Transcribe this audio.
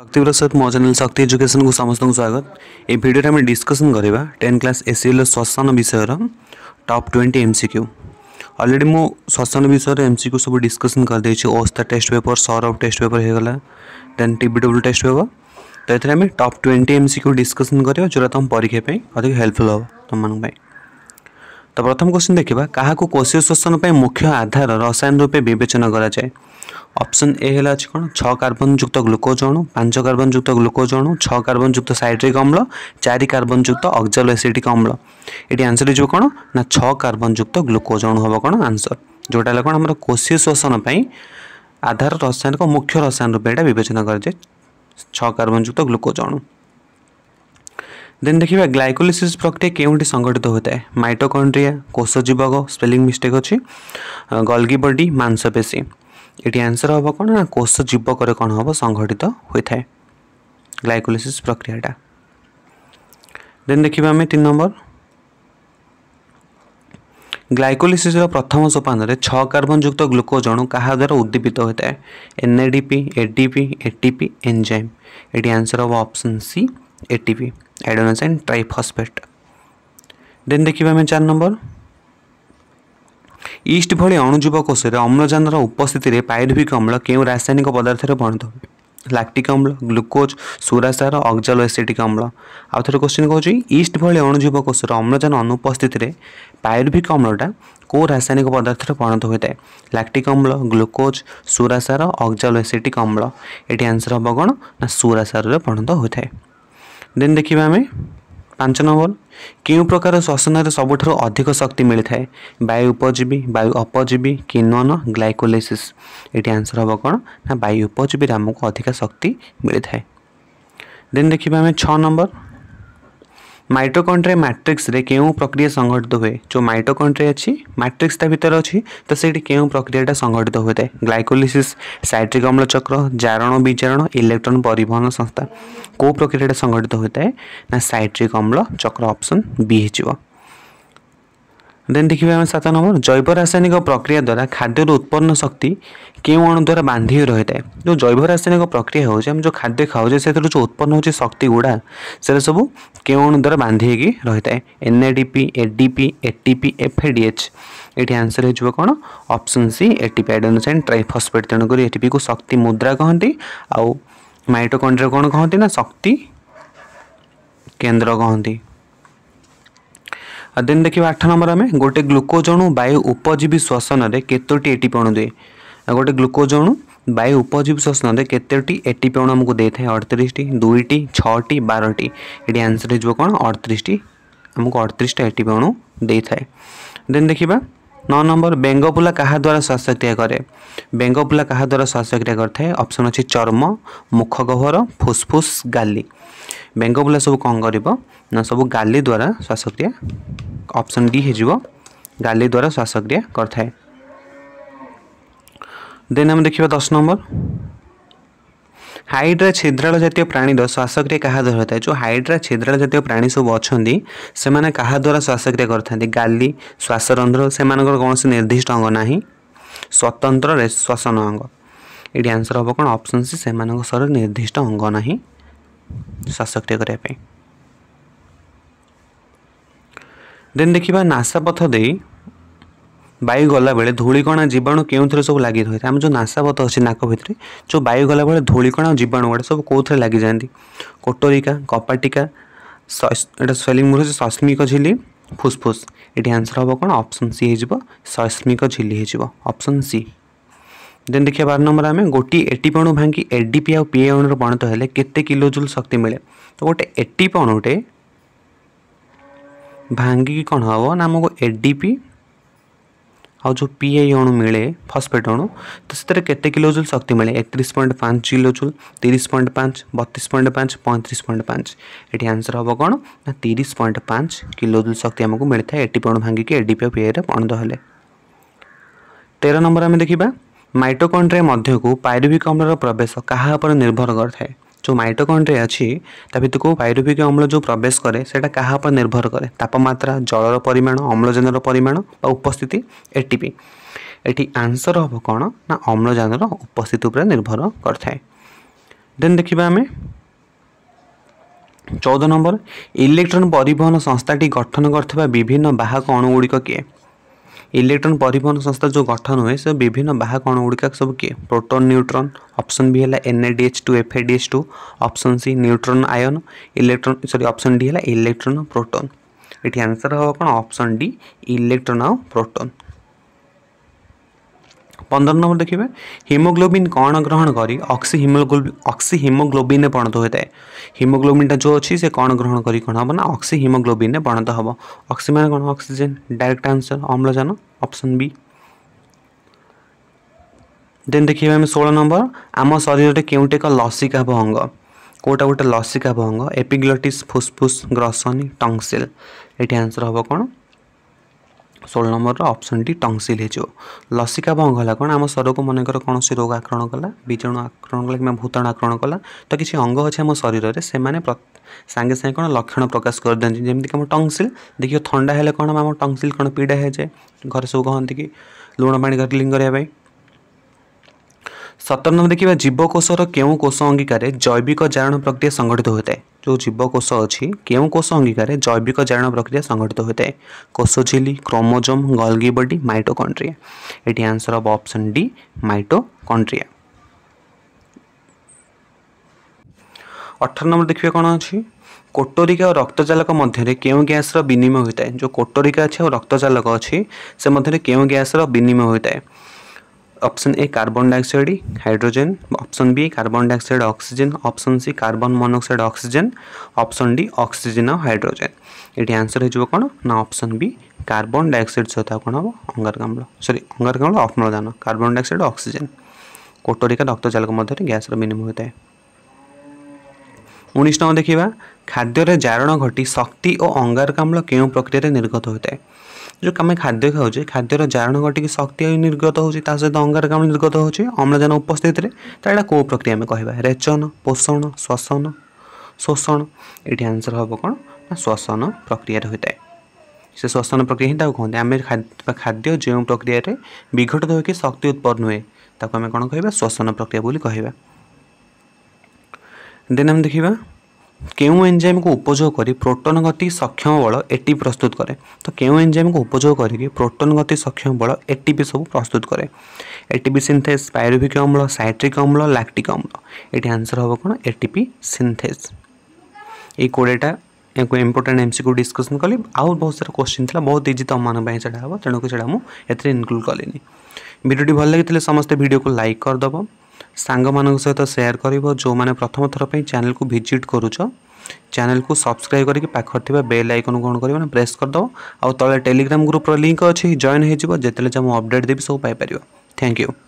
शक्ति प्रसाद मो चेल शक्ति एजुकेशन को समस्त स्वागत ये भिडियो आम डिस्कसन करवा ten class S C L श्वसन विषय top twenty MCQ already मुझ श्वसन विषय एम सिक्यू सब डिस्कसन करदे ओस्ता टेस्ट पेपर सरफ टेस्ट पेपर होगा then T W test paper तो ये आम top twenty MCQ discussion कर तुम तो परीक्षापी अधिक हेल्पफुल हम तुम मैं तो प्रथम क्वेश्चन देखा क्या कोशिय श्वसन मुख्य आधार रसायन रूपे बेचना कराए অপশন এ ହେଲା ଅଛି କ'ଣ ଛଅ କାର୍ବନ ଯୁକ୍ତ ଗ୍ଲୁକୋଜ୍ ଅଣୁ ପାଞ୍ଚ କାର୍ବନ ଯୁକ୍ତ ଗ୍ଲୁକୋଜ୍ ଅଣୁ ଛଅ କାର୍ବନ ଯୁକ୍ତ ସାଇଟ୍ରିକ୍ ଅମ୍ଳ ଚାରି କାର୍ବନ ଯୁକ୍ତ ଅକ୍ଜାଲୋ ଏସିଡ଼ିକ୍ ଅମ୍ଳ ଏଠି ଆନ୍ସର୍ ହେଇଯିବ କ'ଣ ନା ଛଅ କାର୍ବନ ଯୁକ୍ତ ଗ୍ଲୁକୋଜ୍ ଅଣୁ ହେବ କ'ଣ ଆନ୍ସର୍ ଯେଉଁଟା ହେଲା କ'ଣ ଆମର କୋଷୀୟ ଶୋଷଣ ପାଇଁ ଆଧାର ରସାୟନିକ ମୁଖ୍ୟ ରସାୟନ ରୂପେ ଏଇଟା ବିବେଚନା କରାଯାଏ ଛଅ କାର୍ବନ ଯୁକ୍ତ ଗ୍ଲୁକୋଜ୍ ଅଣୁ ଦେନ୍ ଦେଖିବା ଗ୍ଲାଇକୋଲିସିସ୍ ପ୍ରକ୍ରିୟା କେଉଁଠି ସଂଗଠିତ ହୋଇଥାଏ ମାଇଟୋକଣ୍ଡ୍ରିଆ କୋଷ ଜୀବକ ସ୍ପେଲିଂ ମିଷ୍ଟେକ୍ ଅଛି ଗଲ୍ଗି ବଡି ମାଂସପେଶୀ এটি আনসর হব কোণ না কোষ জীবকরে কোণ হব সংঘটিত হয়ে থাকে গ্লাইকোলিসিস প্রক্রিয়াটা দেন দেখিবা আমি তিন নম্বর ଗ୍ଲାଇକୋଲିସିସ୍ର ପ୍ରଥମ ସୋପାନରେ ଛଅ କାର୍ବନଯୁକ୍ତ ଗ୍ଲୁକୋଜ୍ ଅଣୁ କାହା ଦ୍ୱାରା ଉଦ୍ଦୀପିତ ହୋଇଥାଏ N A D P A D P A T P enzyme ଏଠି ଆନ୍ସର୍ ହେବ option C A T P adenosine triphosphate then ଦେଖିବା ଆମେ ଚାରି ନମ୍ବର ইস্ট ভଳି অণুজীব কোষে অম্লজানর উপস্থিতিতে পাইরুভিক অম্ল কেউ রাসায়নিক পদার্থের পরিণত হবে ଲାକ୍ଟିକ୍ ଅମ୍ଳ ଗ୍ଲୁକୋଜ୍ ସୁରାସାର ଅକ୍ଜାଲୋ ଏସିଟିକ୍ ଅମ୍ଳ ଆଉ ଥରେ କ୍ୱେଶ୍ଚିନ୍ କହୁଛି ଇଷ୍ଟ ଭଳି ଅଣୁଜୀବ କୋଷର ଅମ୍ଳଜାନ ଅନୁପସ୍ଥିତିରେ ପାଇରୁଭିକ୍ ଅମ୍ଳଟା କେଉଁ ରାସାୟନିକ ପଦାର୍ଥରେ ପରିଣତ ହୋଇଥାଏ ଲାକ୍ଟିକ୍ ଅମ୍ଳ ଗ୍ଲୁକୋଜ୍ ସୁରାସାର ଅକ୍ଜାଲୋ ଏସିଟିକ୍ ଅମ୍ଳ ଏଠି ଆନ୍ସର୍ ହେବ କ'ଣ ନା ସୁରାସାରରେ ପରିଣତ ହୋଇଥାଏ ଦେନ୍ ଦେଖିବା ଆମେ ପାଞ୍ଚ ନମ୍ବର କେଉଁ ପ୍ରକାର ଶ୍ୱସନରେ ସବୁଠାରୁ ଅଧିକ ଶକ୍ତି ମିଳିଥାଏ ବାୟୁ ଉପଜୀବୀ ବାୟୁ ଅପଜୀବୀ କିନୋନ ଗ୍ଲାଇକୋଲିସିସ୍ ଏଇଠି ଆନ୍ସର୍ ହେବ କ'ଣ ନା ବାୟୁ ଉପଜୀବୀରେ ଆମକୁ ଅଧିକା ଶକ୍ତି ମିଳିଥାଏ ଦେନ୍ ଦେଖିବା ଆମେ ଛଅ ନମ୍ବର মাইটোকন্ড্রিয়া ম্যাট্রিক্সরে কেউ প্রক্রিয়া সংঘটিত হুয়ে যে মাইটোকন্ড্রিয়া অছি ম্যাট্রিক্স তা ভিতরে অছি তো সেইটি কেউ প্রক্রিয়াটা সংঘটিত হয়ে গ্লাইকোলিসিস সাইট্রিক অম্লচক্র জারণ বিজারণ ইলেকট্রন পরিবহন সংস্থা কেউ প্রক্রিয়াটা সংঘটিত হয়ে না সাইট্রিক অম্ল চক্র অপশন বি হয়ে ଦେନ୍ ଦେଖିବା ଆମେ ସାତ ନମ୍ବର ଜୈବ ରାସାୟନିକ ପ୍ରକ୍ରିୟା ଦ୍ୱାରା ଖାଦ୍ୟରୁ ଉତ୍ପନ୍ନ ଶକ୍ତି କେଉଁ ଅଣୁ ଦ୍ୱାରା ବାନ୍ଧି ହୋଇ ରହିଥାଏ ଯେଉଁ ଜୈବ ରାସାୟନିକ ପ୍ରକ୍ରିୟା ହେଉଛି ଆମେ ଯେଉଁ ଖାଦ୍ୟ ଖାଉଛେ ସେଥିରୁ ଯେଉଁ ଉତ୍ପନ୍ନ ହେଉଛି ଶକ୍ତି ଗୁଡ଼ା ସେଟା ସବୁ କେଉଁ ଅଣୁ ଦ୍ୱାରା ବାନ୍ଧି ହେଇକି ରହିଥାଏ N A D P A D P A T P F A D H ଏଠି ଆନ୍ସର୍ ହେଇଯିବ କ'ଣ option C A T P adenosine triphosphate ତେଣୁକରି ଏ ଟି ପିକୁ ଶକ୍ତି ମୁଦ୍ରା କହନ୍ତି ଆଉ ମାଇଟୋକଣ୍ଡ୍ରିଆ କ'ଣ କହନ୍ତି ନା ଶକ୍ତି କେନ୍ଦ୍ର କହନ୍ତି ଦେନ୍ ଦେଖିବା ଆଠ ନମ୍ବର ଆମେ ଗୋଟେ ଗ୍ଲୁକୋଜଣୁ ବାୟୁ ଉପଜୀବୀ ଶ୍ଵସନରେ କେତୋଟି ଏଟିପଣ ଦିଏ ଗୋଟେ ଗ୍ଲୁକୋଜଣୁ ବାୟୁ ଉପଜୀବୀ ଶ୍ଵସନରେ କେତୋଟି ଏଟିପଣ ଆମକୁ ଦେଇଥାଏ ଅଠତିରିଶଟି ଦୁଇଟି ଛଅଟି ବାରଟି ଏଠି ଆନ୍ସର୍ ହେଇଯିବ କ'ଣ ଅଠତିରିଶଟି ଆମକୁ ଅଠତିରିଶଟା ଏଟିପଣ ଦେଇଥାଏ ଦେନ୍ ଦେଖିବା ନଅ ନମ୍ବର ବେଙ୍ଗପୁଲା କାହା ଦ୍ୱାରା ଶ୍ୱାସକ୍ରିୟା କରେ ବେଙ୍ଗପୁଲା କାହା ଦ୍ୱାରା ଶ୍ୱାସକ୍ରିୟା କରିଥାଏ ଅପସନ୍ ଅଛି ଚର୍ମ ମୁଖ ଗହ୍ୱର ଫୁସ୍ଫୁସ୍ ଗାଲି ବେଙ୍ଗପୁଲା ସବୁ କ'ଣ କରିବ ନା ସବୁ ଗାଲି ଦ୍ୱାରା ଶ୍ୱାସକ୍ରିୟା ଅପସନ୍ ଡି ହେଇଯିବ ଗାଲି ଦ୍ୱାରା ଶ୍ୱାସକ୍ରିୟା କରିଥାଏ ଦେନ୍ ଆମେ ଦେଖିବା ଦଶ ନମ୍ବର ହାଇଡ୍ରା ଛିଦ୍ରାଳ ଜାତୀୟ ପ୍ରାଣୀର ଶ୍ୱାସକ୍ରିୟା କାହା ଦ୍ୱାରା ହୋଇଥାଏ ଯେଉଁ ହାଇଡ୍ରା ଛିଦ୍ରାଳ ଜାତୀୟ ପ୍ରାଣୀ ସବୁ ଅଛନ୍ତି ସେମାନେ କାହା ଦ୍ୱାରା ଶ୍ୱାସକ୍ରିୟା କରିଥାନ୍ତି ଗାଲି ଶ୍ୱାସରନ୍ଧ୍ର ସେମାନଙ୍କର କୌଣସି ନିର୍ଦ୍ଦିଷ୍ଟ ଅଙ୍ଗ ନାହିଁ ସ୍ୱତନ୍ତ୍ର ଶ୍ୱାସନ ଅଙ୍ଗ ଏଠି ଆନ୍ସର୍ ହେବ କ'ଣ ଅପସନ୍ ସି ସେମାନଙ୍କ ସହ ନିର୍ଦ୍ଦିଷ୍ଟ ଅଙ୍ଗ ନାହିଁ ଶ୍ୱାସକ୍ରିୟା କରିବା ପାଇଁ ଦେନ୍ ଦେଖିବା ନାସା ପଥ ଦେଇ ବାୟୁ ଗଲାବେଳେ ଧୂଳିକଣା ଜୀବାଣୁ କେଉଁଥିରେ ସବୁ ଲାଗି ରହିଥାଏ ଆମେ ଯେଉଁ ନାସାବତ ଅଛି ନାକ ଭିତରେ ଯେଉଁ ବାୟୁ ଗଲାବେଳେ ଧୂଳିକଣା ଆଉ ଜୀବାଣୁ ଗୁଡ଼ା ସବୁ କେଉଁଥିରେ ଲାଗିଯାଆନ୍ତି କୋଟରିକା କପାଟିକା ଏଇଟା ସ୍ପେଲିଂ ମୋର ହେଉଛି ସସ୍ମିକ ଝିଲି ଫୁସ୍ଫୁସ୍ ଏଠି ଆନ୍ସର୍ ହେବ କ'ଣ ଅପସନ୍ ସି ହେଇଯିବ ସସ୍ମିକ ଝିଲି ହେଇଯିବ ଅପସନ୍ ସି ଦେନ୍ ଦେଖିବା ବାର ନମ୍ବର ଆମେ ଗୋଟିଏ ଏଟି ପଣୁ ଭାଙ୍ଗି ଏଡିପି ଆଉ ପିଏ ଅଣୁରେ ପରିଣତ ହେଲେ କେତେ କିଲୋଜୁଲ୍ ଶକ୍ତି ମିଳେ ତ ଗୋଟେ ଏଟି ପଣୁଟେ ଭାଙ୍ଗିକି କ'ଣ ହେବ ନା ଆମକୁ ଏ ଡି ପି ଆଉ ଯେଉଁ ପି ଆଇ ଅଣୁ ମିଳେ ଫସ୍ଫେଟ୍ ଅଣୁ ତ ସେଥିରେ କେତେ କିଲୋଜୁଲ ଶକ୍ତି ମିଳେ ଏକତିରିଶ ପଏଣ୍ଟ ପାଞ୍ଚ କିଲୋଜୁଲ ତିରିଶ ପଏଣ୍ଟ ପାଞ୍ଚ ବତିଶ ପଏଣ୍ଟ ପାଞ୍ଚ ପଇଁତିରିଶ ପଏଣ୍ଟ ପାଞ୍ଚ ଏଠି ଆନ୍ସର ହେବ କ'ଣ ନା ତିରିଶ ପଏଣ୍ଟ ପାଞ୍ଚ କିଲୋଜୁଲ ଶକ୍ତି ଆମକୁ ମିଳିଥାଏ ଏଟିପି ଅଣୁ ଭାଙ୍ଗିକି ଏଡିପି ଆଉ ପିଆଇରେ ପରିଣତ ହେଲେ ତେର ନମ୍ବର ଆମେ ଦେଖିବା ମାଇଟୋକଣ୍ଡ୍ରିଆ ମଧ୍ୟକୁ ପାଇରୁଭିକ ଅମ୍ଳର ପ୍ରବେଶ କାହା ଉପରେ ନିର୍ଭର କରିଥାଏ ଯେଉଁ ମାଇଟୋକଣ୍ଡ୍ରିଆ ଅଛି ତା ଭିତରକୁ ପାଇରୁଭିକ ଅମ୍ଳ ଯେଉଁ ପ୍ରବେଶ କରେ ସେଇଟା କାହା ଉପରେ ନିର୍ଭର କରେ ତାପମାତ୍ରା ଜଳର ପରିମାଣ ଅମ୍ଳଜାନର ପରିମାଣ ବା ଉପସ୍ଥିତି ଏଟିପି ଏଠି ଆନ୍ସର୍ ହେବ କ'ଣ ନା ଅମ୍ଳଜାନର ଉପସ୍ଥିତି ଉପରେ ନିର୍ଭର କରିଥାଏ ଦେନ୍ ଦେଖିବା ଆମେ ଚଉଦ ନମ୍ବର ଇଲେକ୍ଟ୍ରନ୍ ପରିବହନ ସଂସ୍ଥାଟି ଗଠନ କରିଥିବା ବିଭିନ୍ନ ବାହକ ଅଣୁଗୁଡ଼ିକ କିଏ ইলেকট্রন পরিবহন সংস্থার যে গঠন হুয়ে সে বিভিন্ন বাহক অণুগুড়িক সব কি প্রোটন নিউট্রন অপশন বি হল NADH two FADH two option C neutron ion electron sorry option D হল ইলেকট্রন প্রোটন এটি আনসার হব কোণ অপশন ডি ইলেকট্রন আও প্রোটন ପନ୍ଦର ନମ୍ବର ଦେଖିବେ ହିମୋଗ୍ଲୋବିନ୍ କ'ଣ ଗ୍ରହଣ କରି ଅକ୍ସି ହିମୋଗ୍ଲୋ ଅକ୍ସି ହିମୋଗ୍ଲୋବିନ୍ରେ ପରିଣତ ହୋଇଥାଏ ହିମୋଗ୍ଲୋବିନ୍ଟା ଯେଉଁ ଅଛି ସେ କ'ଣ ଗ୍ରହଣ କରି କ'ଣ ହେବ ନା ଅକ୍ସି ହିମୋଗ୍ଲୋବିନ୍ରେ ପରିଣତ ହେବ ଅକ୍ସି ମାନେ କ'ଣ ଅକ୍ସିଜେନ୍ ଡାଇରେକ୍ଟ ଆନ୍ସର୍ ଅମ୍ଳଜାନ ଅପସନ୍ ବି ଦେନ୍ ଦେଖିବା ଆମେ ଷୋହଳ ନମ୍ବର ଆମ ଶରୀରରେ କେଉଁଟି ଏକ ଲସିକାଭ ଅଙ୍ଗ କେଉଁଟା ଗୋଟେ ଲସିକାଭ ଅଙ୍ଗ ଏପିଗ୍ଲଟିସ୍ ଫୁସ୍ଫୁସ୍ ଗ୍ରସନି ଟଙ୍ଗସିଲ୍ ଏଠି ଆନ୍ସର୍ ହେବ କ'ଣ ଷୋହଳ ନମ୍ବରର ଅପସନ୍ଟି ଟଙ୍ଗସିଲ୍ ହେଇଯିବ ଲସିକା ଭଙ୍ଗ ହେଲା କ'ଣ ଆମ ଶରୀରକୁ ମନେକର କୌଣସି ରୋଗ ଆକ୍ରମଣ କଲା ବୀଜାଣୁ ଆକ୍ରମଣ କଲା କିମ୍ବା ଭୂତାଣୁ ଆକ୍ରମଣ କଲା ତ କିଛି ଅଙ୍ଗ ଅଛି ଆମ ଶରୀରରେ ସେମାନେ ସାଙ୍ଗେ ସାଙ୍ଗେ କ'ଣ ଲକ୍ଷଣ ପ୍ରକାଶ କରିଦିଅନ୍ତି ଯେମିତିକି ଆମ ଟଙ୍ଗସିଲ୍ ଦେଖିବ ଥଣ୍ଡା ହେଲେ କ'ଣ ଆମ ଟଙ୍ଗସିଲ୍ କ'ଣ ପୀଡ଼ା ହେଇଯାଏ ଘରେ ସବୁ କହନ୍ତି କି ଲୁଣ ପାଣି ଗାର୍ଗଲିଂ କରିବା ପାଇଁ ସତର ନମ୍ବର ଦେଖିବା ଜୀବକୋଷର କେଉଁ କୋଷ ଅଙ୍ଗିକାରେ ଜୈବିକ ଜାରଣ ପ୍ରକ୍ରିୟା ସଂଗଠିତ ହୋଇଥାଏ ଯେଉଁ ଜୀବକୋଷ ଅଛି କେଉଁ କୋଷ ଅଙ୍ଗିକାରେ ଜୈବିକ ଜାରଣ ପ୍ରକ୍ରିୟା ସଂଗଠିତ ହୋଇଥାଏ କୋଷ ଝିଲି କ୍ରୋମୋଜୋମ୍ ଗଲ୍ଗି ବଡି ମାଇଟୋକଣ୍ଡ୍ରିଆ ଏଠି ଆନ୍ସର୍ ହେବ ଅପସନ୍ ଡି ମାଇଟୋକଣ୍ଡ୍ରିଆ ଅଠର ନମ୍ବର ଦେଖିବେ କ'ଣ ଅଛି କୋଟୋରିକା ଓ ରକ୍ତଚାଳକ ମଧ୍ୟରେ କେଉଁ ଗ୍ୟାସ୍ର ବିନିମୟ ହୋଇଥାଏ ଯେଉଁ କୋଟରିକା ଅଛି ଆଉ ରକ୍ତଚାଳକ ଅଛି ସେ ମଧ୍ୟରେ କେଉଁ ଗ୍ୟାସ୍ର ବିନିମୟ ହୋଇଥାଏ option A carbon dioxide hydrogen option B carbon dioxide oxygen option C carbon monoxide oxygen option D oxygen আও হাইড্রোজেন এটি আনসর হয়ে কোণ না অপশন বি কার্বন ডাইঅক্সাইড সহ কোণ হব অঙ্গারকাম্ল সরি অঙ্গারকাম্ল অম্লজান কার্বন ডাইঅক্সাইড অক্সিজেন কোটরিকা রক্তচালক মধ্যে গ্যাসর বিনিময় হয়ে উনিশ নম্বর দেখা খাদ্যের জারণ ঘটি শক্তি ও অঙ্গারকাম্ল কেউ প্রক্রিয়ায় নির্গত হয়ে থাকে ଯେଉଁ ଆମେ ଖାଦ୍ୟ ଖାଉଛେ ଖାଦ୍ୟର ଜାରଣ ଘଟିକି ଶକ୍ତି ନିର୍ଗତ ହେଉଛି ତା ସହିତ ଅଙ୍ଗାରକାମ୍ଳ ନିର୍ଗତ ହେଉଛି ଅମ୍ଳଜାନ ଉପସ୍ଥିତିରେ ତ ଏଇଟା କେଉଁ ପ୍ରକ୍ରିୟା ଆମେ କହିବା ରେଚନ ପୋଷଣ ଶ୍ଵସନ ଶୋଷଣ ଏଇଠି ଆନ୍ସର୍ ହେବ କ'ଣ ନା ଶ୍ଵସନ ପ୍ରକ୍ରିୟାରେ ହୋଇଥାଏ ସେ ଶ୍ଵସନ ପ୍ରକ୍ରିୟା ହିଁ ତାକୁ କହନ୍ତି ଆମେ ଖାଦ୍ୟ ଯେଉଁ ପ୍ରକ୍ରିୟାରେ ବିଘଟିତ ହୋଇକି ଶକ୍ତି ଉତ୍ପନ୍ନ ହୁଏ ତାକୁ ଆମେ କ'ଣ କହିବା ଶ୍ଵସନ ପ୍ରକ୍ରିୟା ବୋଲି କହିବା ଦେନ୍ ଆମେ ଦେଖିବା କେଉଁ ଏନ୍ଜାଇମ୍କୁ ଉପଯୋଗ କରି ପ୍ରୋଟନ୍ ଗତି ସକ୍ଷମ ବଳ ଏଟି ପ୍ରସ୍ତୁତ କରେ ତ କେଉଁ ଏନ୍ଜାଇମ୍କୁ ଉପଯୋଗ କରିକି ପ୍ରୋଟନ୍ ଗତି ସକ୍ଷମ ବଳ ଏଟିପି ସବୁ ପ୍ରସ୍ତୁତ କରେ ଏଟିପି ସିନ୍ଥେସ୍ ପାଇରୁଭିକ ଅମ୍ଳ ସାଇଟ୍ରିକ୍ ଅମ୍ଳ ଲାକ୍ଟିକ୍ ଅମ୍ଳ ଏଠି ଆନ୍ସର୍ ହେବ କ'ଣ ଏଟିପି ସିନ୍ଥେସ୍ ଏଇ କୋଡ଼ିଏଟା ଏହାକୁ ଇମ୍ପୋର୍ଟାଣ୍ଟ ଏମ୍ସିକୁ ଡିସ୍କସନ୍ କଲି ଆଉ ବହୁତ ସାରା କୋଶ୍ଚିନ୍ ଥିଲା ବହୁତ ଇଜି ତମମାନଙ୍କ ପାଇଁ ସେଇଟା ହେବ ତେଣୁକି ସେଇଟା ମୁଁ ଏଥିରେ ଇନକ୍ଲୁଡ଼ କଲିନି ଭିଡ଼ିଓଟି ଭଲ ଲାଗିଥିଲେ ସମସ୍ତେ ଭିଡ଼ିଓକୁ ଲାଇକ୍ କରିଦେବ ସାଙ୍ଗମାନଙ୍କ ସହିତ ସେୟାର କରିବ ଯେଉଁମାନେ ପ୍ରଥମ ଥର ପାଇଁ ଚ୍ୟାନେଲକୁ ଭିଜିଟ୍ କରୁଛ ଚ୍ୟାନେଲକୁ ସବସ୍କ୍ରାଇବ୍ କରିକି ପାଖରେ ଥିବା ବେଲ୍ ଆଇକନ୍ କ'ଣ କରିବ ନା ପ୍ରେସ୍ କରିଦେବ ଆଉ ତଳେ ଟେଲିଗ୍ରାମ ଗ୍ରୁପ୍ର ଲିଙ୍କ୍ ଅଛି ଜଏନ୍ ହୋଇଯିବ ଯେତେବେଳେ ଯାହା ମୁଁ ଅପଡ଼େଟ୍ ଦେବି ସବୁ ପାଇପାରିବ ଥ୍ୟାଙ୍କ ୟୁ